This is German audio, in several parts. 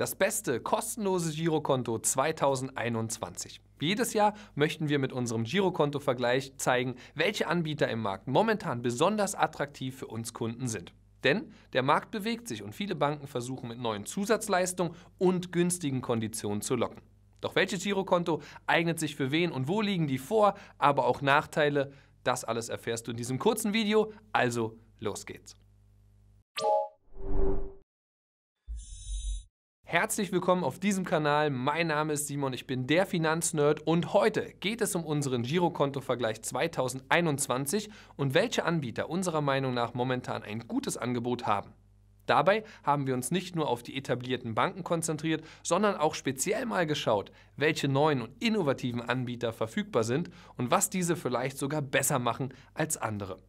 Das beste kostenlose Girokonto 2021. Jedes Jahr möchten wir mit unserem Girokonto-Vergleich zeigen, welche Anbieter im Markt momentan besonders attraktiv für uns Kunden sind. Denn der Markt bewegt sich und viele Banken versuchen mit neuen Zusatzleistungen und günstigen Konditionen zu locken. Doch welches Girokonto eignet sich für wen und wo liegen die Vor-, aber auch Nachteile? Das alles erfährst du in diesem kurzen Video, also los geht's. Herzlich willkommen auf diesem Kanal. Mein Name ist Simon, ich bin der Finanznerd und heute geht es um unseren Girokontovergleich 2021 und welche Anbieter unserer Meinung nach momentan ein gutes Angebot haben. Dabei haben wir uns nicht nur auf die etablierten Banken konzentriert, sondern auch speziell mal geschaut, welche neuen und innovativen Anbieter verfügbar sind und was diese vielleicht sogar besser machen als andere.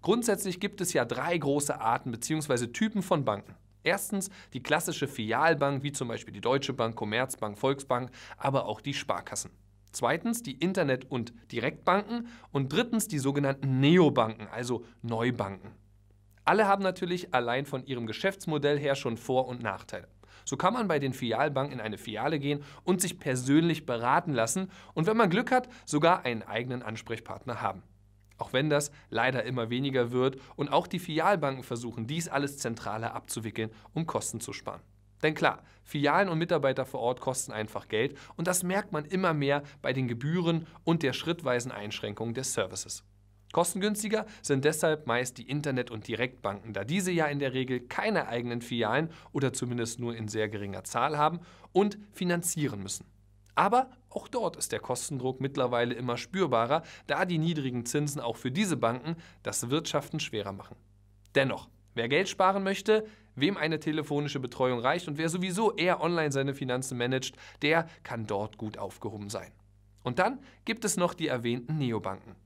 Grundsätzlich gibt es ja drei große Arten bzw. Typen von Banken. Erstens die klassische Filialbank wie zum Beispiel die Deutsche Bank, Commerzbank, Volksbank, aber auch die Sparkassen. Zweitens die Internet- und Direktbanken und drittens die sogenannten Neobanken, also Neubanken. Alle haben natürlich allein von ihrem Geschäftsmodell her schon Vor- und Nachteile. So kann man bei den Filialbanken in eine Filiale gehen und sich persönlich beraten lassen und wenn man Glück hat, sogar einen eigenen Ansprechpartner haben. Auch wenn das leider immer weniger wird und auch die Filialbanken versuchen, dies alles zentraler abzuwickeln, um Kosten zu sparen. Denn klar, Filialen und Mitarbeiter vor Ort kosten einfach Geld und das merkt man immer mehr bei den Gebühren und der schrittweisen Einschränkung des Services. Kostengünstiger sind deshalb meist die Internet- und Direktbanken, da diese ja in der Regel keine eigenen Filialen oder zumindest nur in sehr geringer Zahl haben und finanzieren müssen. Aber auch dort ist der Kostendruck mittlerweile immer spürbarer, da die niedrigen Zinsen auch für diese Banken das Wirtschaften schwerer machen. Dennoch, wer Geld sparen möchte, wem eine telefonische Betreuung reicht und wer sowieso eher online seine Finanzen managt, der kann dort gut aufgehoben sein. Und dann gibt es noch die erwähnten Neobanken.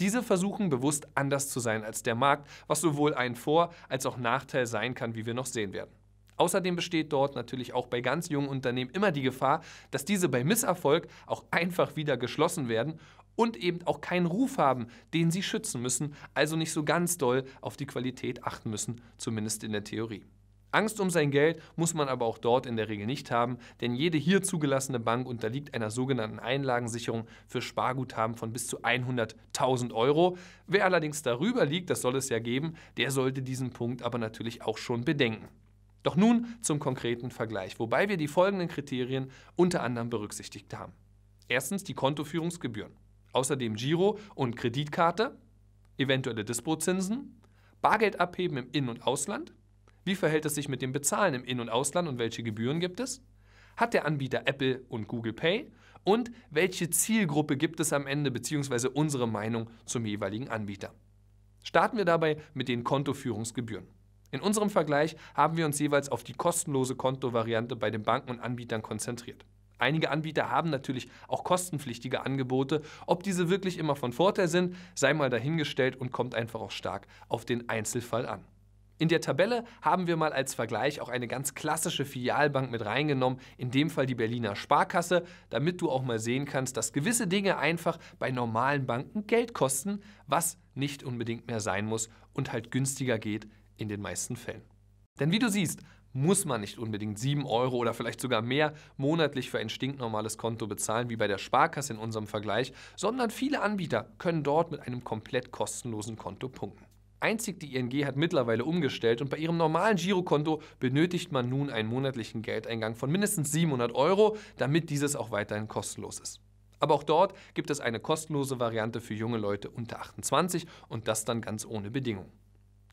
Diese versuchen bewusst anders zu sein als der Markt, was sowohl ein Vor- als auch Nachteil sein kann, wie wir noch sehen werden. Außerdem besteht dort natürlich auch bei ganz jungen Unternehmen immer die Gefahr, dass diese bei Misserfolg auch einfach wieder geschlossen werden und eben auch keinen Ruf haben, den sie schützen müssen, also nicht so ganz doll auf die Qualität achten müssen, zumindest in der Theorie. Angst um sein Geld muss man aber auch dort in der Regel nicht haben, denn jede hier zugelassene Bank unterliegt einer sogenannten Einlagensicherung für Sparguthaben von bis zu 100.000 Euro. Wer allerdings darüber liegt, das soll es ja geben, der sollte diesen Punkt aber natürlich auch schon bedenken. Doch nun zum konkreten Vergleich, wobei wir die folgenden Kriterien unter anderem berücksichtigt haben. Erstens die Kontoführungsgebühren, außerdem Giro- und Kreditkarte, eventuelle Dispozinsen, Bargeld abheben im In- und Ausland, wie verhält es sich mit dem Bezahlen im In- und Ausland und welche Gebühren gibt es? Hat der Anbieter Apple und Google Pay? Und welche Zielgruppe gibt es am Ende bzw. unsere Meinung zum jeweiligen Anbieter? Starten wir dabei mit den Kontoführungsgebühren. In unserem Vergleich haben wir uns jeweils auf die kostenlose Kontovariante bei den Banken und Anbietern konzentriert. Einige Anbieter haben natürlich auch kostenpflichtige Angebote. Ob diese wirklich immer von Vorteil sind, sei mal dahingestellt und kommt einfach auch stark auf den Einzelfall an. In der Tabelle haben wir mal als Vergleich auch eine ganz klassische Filialbank mit reingenommen, in dem Fall die Berliner Sparkasse, damit du auch mal sehen kannst, dass gewisse Dinge einfach bei normalen Banken Geld kosten, was nicht unbedingt mehr sein muss und halt günstiger geht, in den meisten Fällen. Denn wie du siehst, muss man nicht unbedingt 7 Euro oder vielleicht sogar mehr monatlich für ein stinknormales Konto bezahlen, wie bei der Sparkasse in unserem Vergleich, sondern viele Anbieter können dort mit einem komplett kostenlosen Konto punkten. Einzig die ING hat mittlerweile umgestellt und bei ihrem normalen Girokonto benötigt man nun einen monatlichen Geldeingang von mindestens 700 Euro, damit dieses auch weiterhin kostenlos ist. Aber auch dort gibt es eine kostenlose Variante für junge Leute unter 28 und das dann ganz ohne Bedingungen.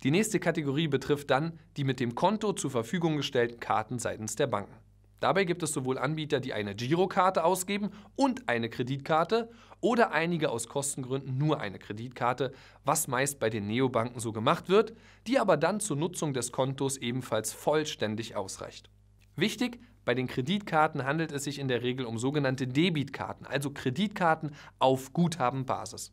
Die nächste Kategorie betrifft dann die mit dem Konto zur Verfügung gestellten Karten seitens der Banken. Dabei gibt es sowohl Anbieter, die eine Girokarte ausgeben und eine Kreditkarte oder einige aus Kostengründen nur eine Kreditkarte, was meist bei den Neobanken so gemacht wird, die aber dann zur Nutzung des Kontos ebenfalls vollständig ausreicht. Wichtig, bei den Kreditkarten handelt es sich in der Regel um sogenannte Debitkarten, also Kreditkarten auf Guthabenbasis.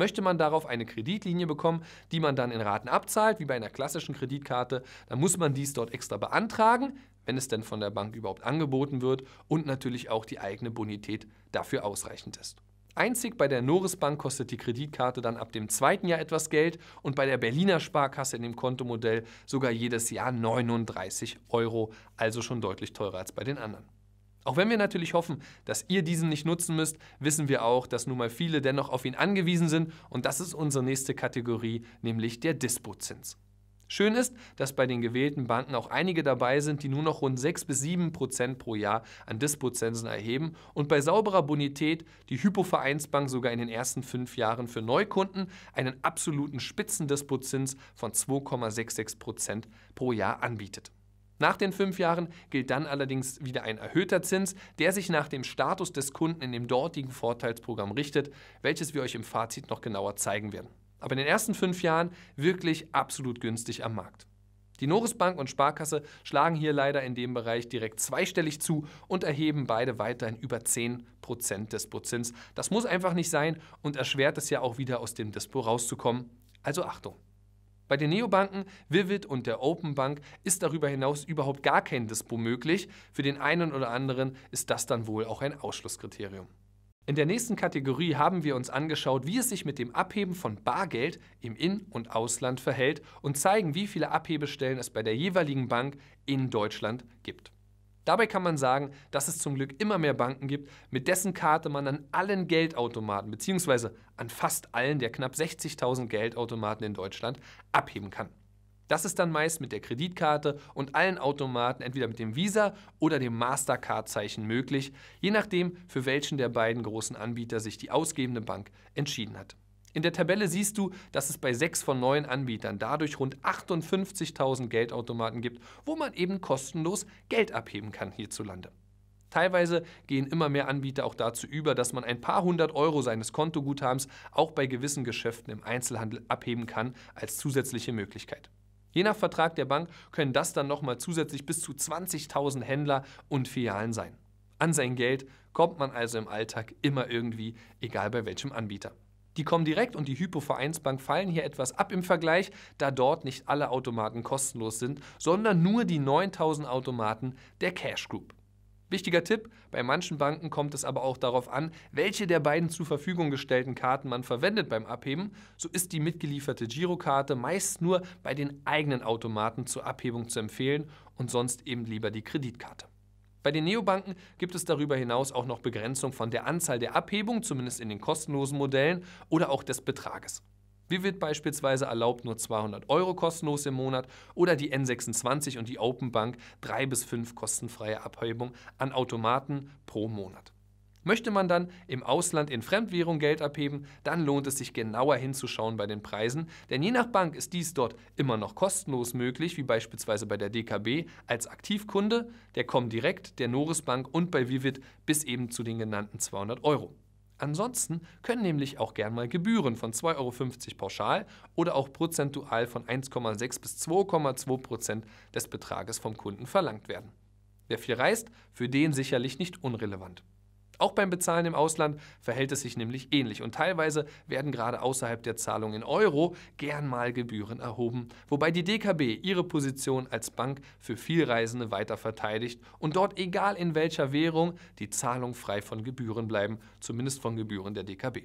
Möchte man darauf eine Kreditlinie bekommen, die man dann in Raten abzahlt, wie bei einer klassischen Kreditkarte, dann muss man dies dort extra beantragen, wenn es denn von der Bank überhaupt angeboten wird und natürlich auch die eigene Bonität dafür ausreichend ist. Einzig bei der Noris Bank kostet die Kreditkarte dann ab dem zweiten Jahr etwas Geld und bei der Berliner Sparkasse in dem Kontomodell sogar jedes Jahr 39 Euro, also schon deutlich teurer als bei den anderen. Auch wenn wir natürlich hoffen, dass ihr diesen nicht nutzen müsst, wissen wir auch, dass nun mal viele dennoch auf ihn angewiesen sind und das ist unsere nächste Kategorie, nämlich der Dispozins. Schön ist, dass bei den gewählten Banken auch einige dabei sind, die nur noch rund 6 bis 7 Prozent pro Jahr an Dispozinsen erheben und bei sauberer Bonität die Hypovereinsbank sogar in den ersten fünf Jahren für Neukunden einen absoluten Spitzendispozins von 2,66 Prozent pro Jahr anbietet. Nach den fünf Jahren gilt dann allerdings wieder ein erhöhter Zins, der sich nach dem Status des Kunden in dem dortigen Vorteilsprogramm richtet, welches wir euch im Fazit noch genauer zeigen werden. Aber in den ersten fünf Jahren wirklich absolut günstig am Markt. Die Noris Bank und Sparkasse schlagen hier leider in dem Bereich direkt zweistellig zu und erheben beide weiterhin über 10% Dispo-Zins. Das muss einfach nicht sein und erschwert es ja auch wieder aus dem Dispo rauszukommen. Also Achtung! Bei den Neobanken, Vivid und der Open Bank ist darüber hinaus überhaupt gar kein Dispo möglich. Für den einen oder anderen ist das dann wohl auch ein Ausschlusskriterium. In der nächsten Kategorie haben wir uns angeschaut, wie es sich mit dem Abheben von Bargeld im In- und Ausland verhält und zeigen, wie viele Abhebestellen es bei der jeweiligen Bank in Deutschland gibt. Dabei kann man sagen, dass es zum Glück immer mehr Banken gibt, mit dessen Karte man an allen Geldautomaten bzw. an fast allen der knapp 60.000 Geldautomaten in Deutschland abheben kann. Das ist dann meist mit der Kreditkarte und allen Automaten entweder mit dem Visa oder dem Mastercard-Zeichen möglich, je nachdem, für welchen der beiden großen Anbieter sich die ausgebende Bank entschieden hat. In der Tabelle siehst du, dass es bei sechs von neun Anbietern dadurch rund 58.000 Geldautomaten gibt, wo man eben kostenlos Geld abheben kann hierzulande. Teilweise gehen immer mehr Anbieter auch dazu über, dass man ein paar hundert Euro seines Kontoguthabens auch bei gewissen Geschäften im Einzelhandel abheben kann als zusätzliche Möglichkeit. Je nach Vertrag der Bank können das dann nochmal zusätzlich bis zu 20.000 Händler und Filialen sein. An sein Geld kommt man also im Alltag immer irgendwie, egal bei welchem Anbieter. Die Comdirect und die Hypovereinsbank fallen hier etwas ab im Vergleich, da dort nicht alle Automaten kostenlos sind, sondern nur die 9000 Automaten der Cash Group. Wichtiger Tipp, bei manchen Banken kommt es aber auch darauf an, welche der beiden zur Verfügung gestellten Karten man verwendet beim Abheben. So ist die mitgelieferte Girokarte meist nur bei den eigenen Automaten zur Abhebung zu empfehlen und sonst eben lieber die Kreditkarte. Bei den Neobanken gibt es darüber hinaus auch noch Begrenzung von der Anzahl der Abhebungen, zumindest in den kostenlosen Modellen, oder auch des Betrages. Wie wird beispielsweise erlaubt, nur 200 Euro kostenlos im Monat oder die N26 und die Open Bank drei bis fünf kostenfreie Abhebungen an Automaten pro Monat. Möchte man dann im Ausland in Fremdwährung Geld abheben, dann lohnt es sich genauer hinzuschauen bei den Preisen, denn je nach Bank ist dies dort immer noch kostenlos möglich, wie beispielsweise bei der DKB als Aktivkunde, der Comdirect, der Noris Bank und bei Vivid bis eben zu den genannten 200 Euro. Ansonsten können nämlich auch gern mal Gebühren von 2,50 Euro pauschal oder auch prozentual von 1,6 bis 2,2 Prozent des Betrages vom Kunden verlangt werden. Wer viel reist, für den sicherlich nicht unrelevant. Auch beim Bezahlen im Ausland verhält es sich nämlich ähnlich und teilweise werden gerade außerhalb der Zahlung in Euro gern mal Gebühren erhoben, wobei die DKB ihre Position als Bank für Vielreisende weiter verteidigt und dort egal in welcher Währung die Zahlung frei von Gebühren bleiben, zumindest von Gebühren der DKB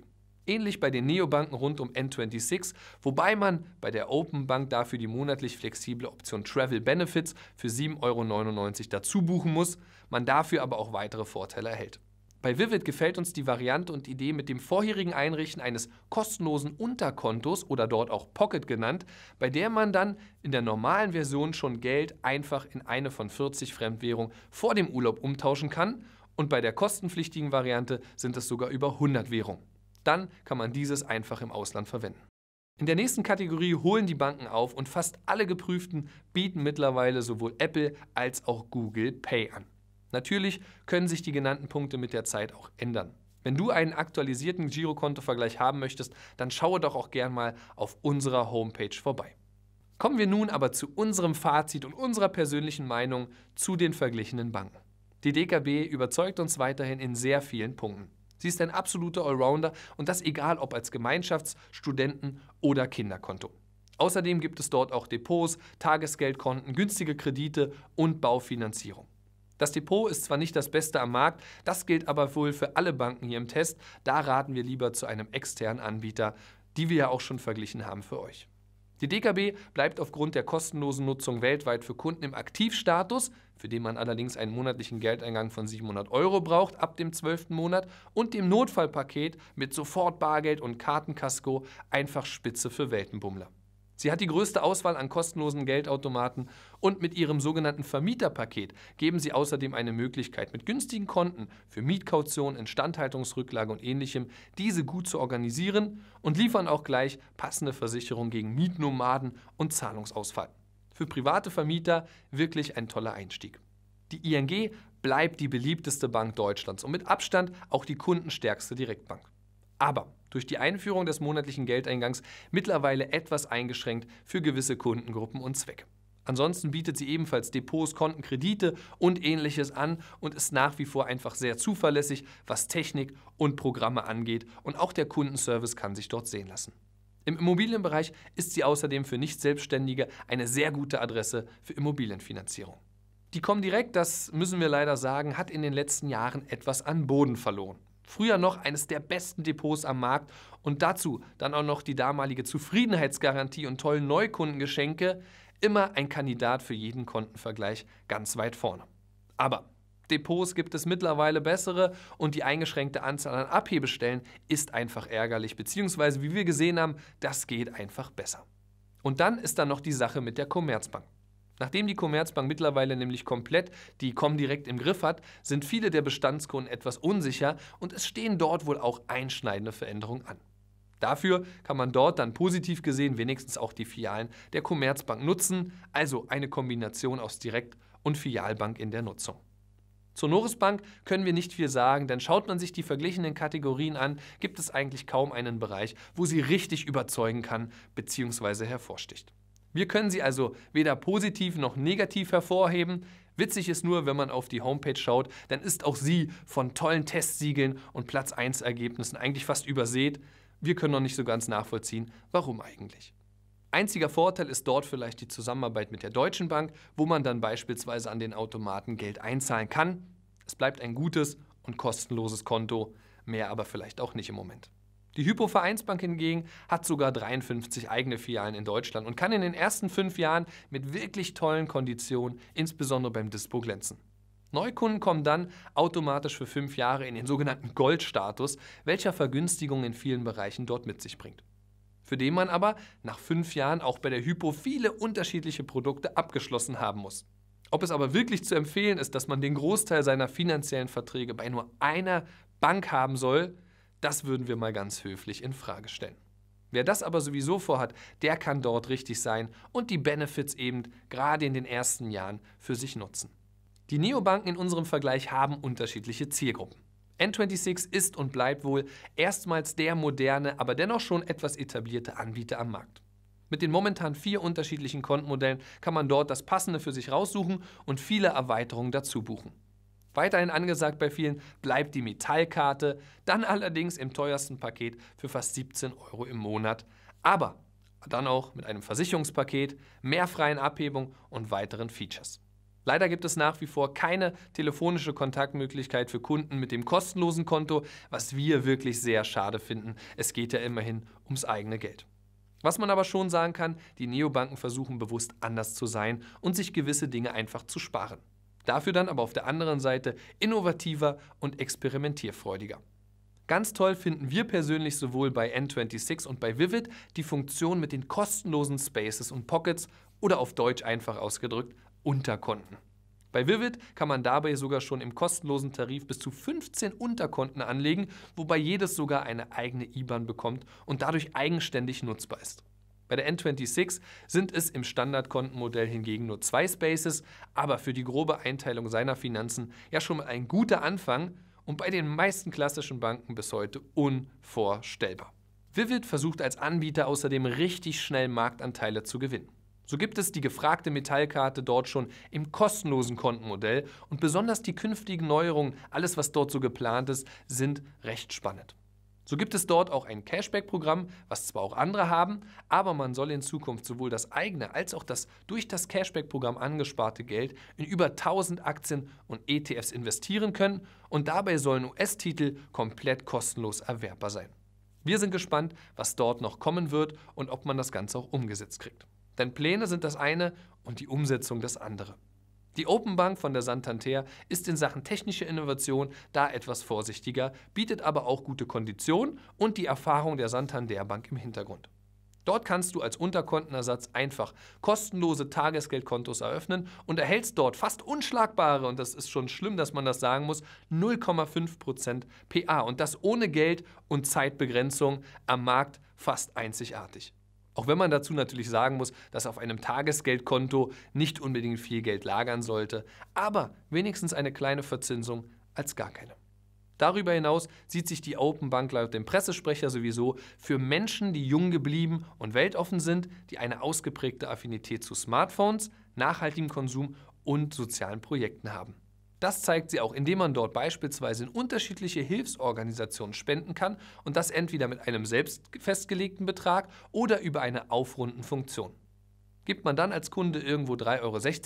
ähnlich bei den Neobanken rund um N26, wobei man bei der Open Bank dafür die monatlich flexible Option Travel Benefits für 7,99 Euro dazu buchen muss, man dafür aber auch weitere Vorteile erhält. Bei Vivid gefällt uns die Variante und Idee mit dem vorherigen Einrichten eines kostenlosen Unterkontos oder dort auch Pocket genannt, bei der man dann in der normalen Version schon Geld einfach in eine von 40 Fremdwährungen vor dem Urlaub umtauschen kann und bei der kostenpflichtigen Variante sind es sogar über 100 Währungen. Dann kann man dieses einfach im Ausland verwenden. In der nächsten Kategorie holen die Banken auf und fast alle geprüften bieten mittlerweile sowohl Apple als auch Google Pay an. Natürlich können sich die genannten Punkte mit der Zeit auch ändern. Wenn du einen aktualisierten Girokontovergleich haben möchtest, dann schaue doch auch gern mal auf unserer Homepage vorbei. Kommen wir nun aber zu unserem Fazit und unserer persönlichen Meinung zu den verglichenen Banken. Die DKB überzeugt uns weiterhin in sehr vielen Punkten. Sie ist ein absoluter Allrounder und das egal ob als Gemeinschafts-, Studenten- oder Kinderkonto. Außerdem gibt es dort auch Depots, Tagesgeldkonten, günstige Kredite und Baufinanzierung. Das Depot ist zwar nicht das Beste am Markt, das gilt aber wohl für alle Banken hier im Test. Da raten wir lieber zu einem externen Anbieter, die wir ja auch schon verglichen haben für euch. Die DKB bleibt aufgrund der kostenlosen Nutzung weltweit für Kunden im Aktivstatus, für den man allerdings einen monatlichen Geldeingang von 700 Euro braucht ab dem 12. Monat, und dem Notfallpaket mit Sofortbargeld und Kartenkasko einfach spitze für Weltenbummler. Sie hat die größte Auswahl an kostenlosen Geldautomaten und mit ihrem sogenannten Vermieterpaket geben sie außerdem eine Möglichkeit, mit günstigen Konten für Mietkaution, Instandhaltungsrücklage und ähnlichem diese gut zu organisieren und liefern auch gleich passende Versicherungen gegen Mietnomaden und Zahlungsausfall. Für private Vermieter wirklich ein toller Einstieg. Die ING bleibt die beliebteste Bank Deutschlands und mit Abstand auch die kundenstärkste Direktbank. Aber durch die Einführung des monatlichen Geldeingangs mittlerweile etwas eingeschränkt für gewisse Kundengruppen und Zwecke. Ansonsten bietet sie ebenfalls Depots, Konten, Kredite und ähnliches an und ist nach wie vor einfach sehr zuverlässig, was Technik und Programme angeht. Und auch der Kundenservice kann sich dort sehen lassen. Im Immobilienbereich ist sie außerdem für Nicht-Selbstständige eine sehr gute Adresse für Immobilienfinanzierung. Die Comdirect, das müssen wir leider sagen, hat in den letzten Jahren etwas an Boden verloren früher noch eines der besten Depots am Markt und dazu dann auch noch die damalige Zufriedenheitsgarantie und tollen Neukundengeschenke, immer ein Kandidat für jeden Kontenvergleich ganz weit vorne. Aber Depots gibt es mittlerweile bessere und die eingeschränkte Anzahl an Abhebestellen ist einfach ärgerlich, beziehungsweise wie wir gesehen haben, das geht einfach besser. Und dann ist da noch die Sache mit der Commerzbank. Nachdem die Commerzbank mittlerweile nämlich komplett die Comdirect im Griff hat, sind viele der Bestandskunden etwas unsicher und es stehen dort wohl auch einschneidende Veränderungen an. Dafür kann man dort dann positiv gesehen wenigstens auch die Filialen der Commerzbank nutzen, also eine Kombination aus Direkt- und Filialbank in der Nutzung. Zur Noris Bank können wir nicht viel sagen, denn schaut man sich die verglichenen Kategorien an, gibt es eigentlich kaum einen Bereich, wo sie richtig überzeugen kann bzw. hervorsticht. Wir können sie also weder positiv noch negativ hervorheben. Witzig ist nur, wenn man auf die Homepage schaut, dann ist auch sie von tollen Testsiegeln und Platz 1 Ergebnissen eigentlich fast übersät. Wir können noch nicht so ganz nachvollziehen, warum eigentlich. Einziger Vorteil ist dort vielleicht die Zusammenarbeit mit der Deutschen Bank, wo man dann beispielsweise an den Automaten Geld einzahlen kann. Es bleibt ein gutes und kostenloses Konto, mehr aber vielleicht auch nicht im Moment. Die Hypo-Vereinsbank hingegen hat sogar 53 eigene Filialen in Deutschland und kann in den ersten fünf Jahren mit wirklich tollen Konditionen, insbesondere beim Dispo, glänzen. Neukunden kommen dann automatisch für fünf Jahre in den sogenannten Goldstatus, welcher Vergünstigung in vielen Bereichen dort mit sich bringt. Für den man aber nach fünf Jahren auch bei der Hypo viele unterschiedliche Produkte abgeschlossen haben muss. Ob es aber wirklich zu empfehlen ist, dass man den Großteil seiner finanziellen Verträge bei nur einer Bank haben soll, das würden wir mal ganz höflich in Frage stellen. Wer das aber sowieso vorhat, der kann dort richtig sein und die Benefits eben gerade in den ersten Jahren für sich nutzen. Die Neobanken in unserem Vergleich haben unterschiedliche Zielgruppen. N26 ist und bleibt wohl erstmals der moderne, aber dennoch schon etwas etablierte Anbieter am Markt. Mit den momentan vier unterschiedlichen Kontenmodellen kann man dort das Passende für sich raussuchen und viele Erweiterungen dazu buchen. Weiterhin angesagt bei vielen bleibt die Metallkarte, dann allerdings im teuersten Paket für fast 17 Euro im Monat. Aber dann auch mit einem Versicherungspaket, mehr freien Abhebung und weiteren Features. Leider gibt es nach wie vor keine telefonische Kontaktmöglichkeit für Kunden mit dem kostenlosen Konto, was wir wirklich sehr schade finden. Es geht ja immerhin ums eigene Geld. Was man aber schon sagen kann, die Neobanken versuchen bewusst anders zu sein und sich gewisse Dinge einfach zu sparen. Dafür dann aber auf der anderen Seite innovativer und experimentierfreudiger. Ganz toll finden wir persönlich sowohl bei N26 und bei Vivid die Funktion mit den kostenlosen Spaces und Pockets oder auf Deutsch einfach ausgedrückt Unterkonten. Bei Vivid kann man dabei sogar schon im kostenlosen Tarif bis zu 15 Unterkonten anlegen, wobei jedes sogar eine eigene IBAN bekommt und dadurch eigenständig nutzbar ist. Bei der N26 sind es im Standardkontenmodell hingegen nur zwei Spaces, aber für die grobe Einteilung seiner Finanzen ja schon mal ein guter Anfang und bei den meisten klassischen Banken bis heute unvorstellbar. Vivid versucht als Anbieter außerdem richtig schnell Marktanteile zu gewinnen. So gibt es die gefragte Metallkarte dort schon im kostenlosen Kontenmodell und besonders die künftigen Neuerungen, alles was dort so geplant ist, sind recht spannend. So gibt es dort auch ein Cashback-Programm, was zwar auch andere haben, aber man soll in Zukunft sowohl das eigene als auch das durch das Cashback-Programm angesparte Geld in über 1000 Aktien und ETFs investieren können und dabei sollen US-Titel komplett kostenlos erwerbbar sein. Wir sind gespannt, was dort noch kommen wird und ob man das Ganze auch umgesetzt kriegt. Denn Pläne sind das eine und die Umsetzung das andere. Die Open Bank von der Santander ist in Sachen technische Innovation da etwas vorsichtiger, bietet aber auch gute Konditionen und die Erfahrung der Santander Bank im Hintergrund. Dort kannst du als Unterkontenersatz einfach kostenlose Tagesgeldkontos eröffnen und erhältst dort fast unschlagbare, und das ist schon schlimm, dass man das sagen muss, 0,5% PA. Und das ohne Geld und Zeitbegrenzung am Markt fast einzigartig. Auch wenn man dazu natürlich sagen muss, dass auf einem Tagesgeldkonto nicht unbedingt viel Geld lagern sollte, aber wenigstens eine kleine Verzinsung als gar keine. Darüber hinaus sieht sich die Open Bank laut dem Pressesprecher sowieso für Menschen, die jung geblieben und weltoffen sind, die eine ausgeprägte Affinität zu Smartphones, nachhaltigem Konsum und sozialen Projekten haben. Das zeigt sie auch, indem man dort beispielsweise in unterschiedliche Hilfsorganisationen spenden kann und das entweder mit einem selbst festgelegten Betrag oder über eine Aufrundenfunktion. Gibt man dann als Kunde irgendwo 3,60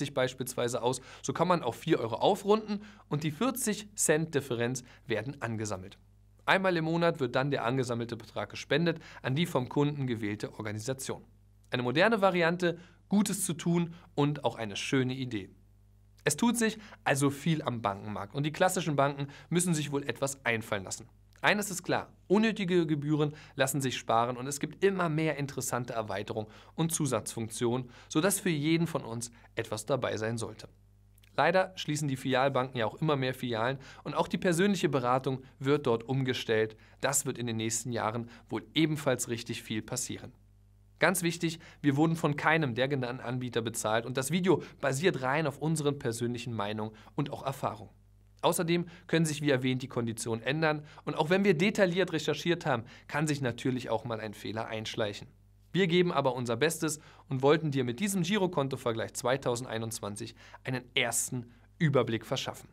Euro beispielsweise aus, so kann man auch 4 Euro aufrunden und die 40 Cent Differenz werden angesammelt. Einmal im Monat wird dann der angesammelte Betrag gespendet an die vom Kunden gewählte Organisation. Eine moderne Variante, Gutes zu tun und auch eine schöne Idee. Es tut sich also viel am Bankenmarkt und die klassischen Banken müssen sich wohl etwas einfallen lassen. Eines ist klar, unnötige Gebühren lassen sich sparen und es gibt immer mehr interessante Erweiterungen und Zusatzfunktionen, sodass für jeden von uns etwas dabei sein sollte. Leider schließen die Filialbanken ja auch immer mehr Filialen und auch die persönliche Beratung wird dort umgestellt. Das wird in den nächsten Jahren wohl ebenfalls richtig viel passieren. Ganz wichtig, wir wurden von keinem der genannten Anbieter bezahlt und das Video basiert rein auf unseren persönlichen Meinungen und auch Erfahrungen. Außerdem können sich, wie erwähnt, die Konditionen ändern und auch wenn wir detailliert recherchiert haben, kann sich natürlich auch mal ein Fehler einschleichen. Wir geben aber unser Bestes und wollten dir mit diesem Girokontovergleich 2021 einen ersten Überblick verschaffen.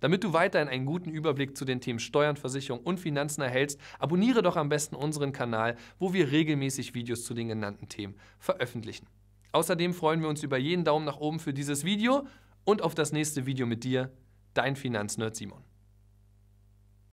Damit du weiterhin einen guten Überblick zu den Themen Steuern, Versicherung und Finanzen erhältst, abonniere doch am besten unseren Kanal, wo wir regelmäßig Videos zu den genannten Themen veröffentlichen. Außerdem freuen wir uns über jeden Daumen nach oben für dieses Video und auf das nächste Video mit dir, dein Finanznerd Simon.